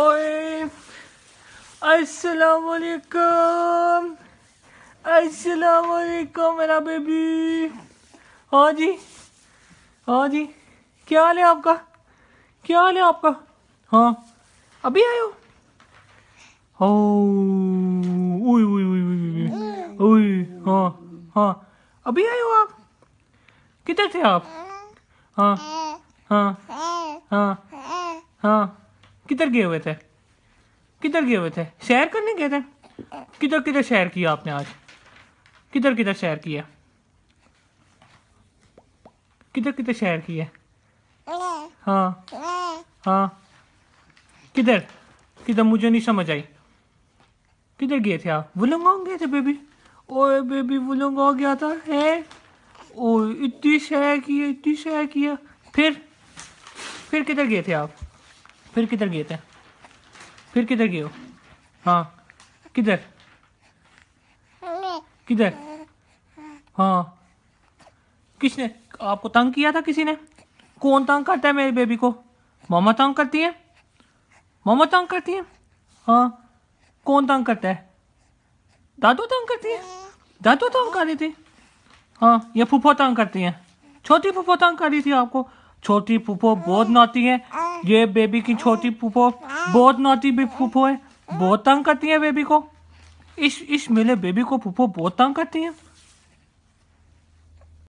ओए अस्सलाम वालेकुम अस्सलाम वालेकुम मेरा बेबी हाँ जी हाँ जी क्या हाल है आपका क्या हाल है आपका हाँ अभी आए हो हाँ हाँ अभी आए हो आप किधर थे आप हाँ हाँ हाँ हाँ किधर गए हुए थे किधर गए हुए थे शेयर करने गए थे किधर किधर शेयर किया आपने आज किधर किधर शेयर किया किधर किधर शेयर किया हाँ हाँ किधर किधर मुझे नहीं समझ आई किधर गए थे आप वुलंगांग गए थे बेबी ओए बेबी वुलंगांग गया था है ओ इतनी शेयर किया इतनी शेयर किया फिर फिर किधर गए थे आप फिर किधर गए थे फिर किधर गए हो हाँ किधर किधर हाँ किसने आपको तंग किया था किसी ने कौन तंग करता है मेरी बेबी को मामा तंग करती है मामा तंग करती है हाँ कौन तंग करता है दादू तंग करती है दादू तंग कर रही थी हाँ ये फूफो तंग करती हैं छोटी फूफो तंग कर रही थी आपको छोटी फूफो बहुत नौती है ये बेबी की छोटी फूफो बहुत नौती भी फूफो है बहुत तंग करती है बेबी को इस इस मिले बेबी को फूफो बहुत तंग करती है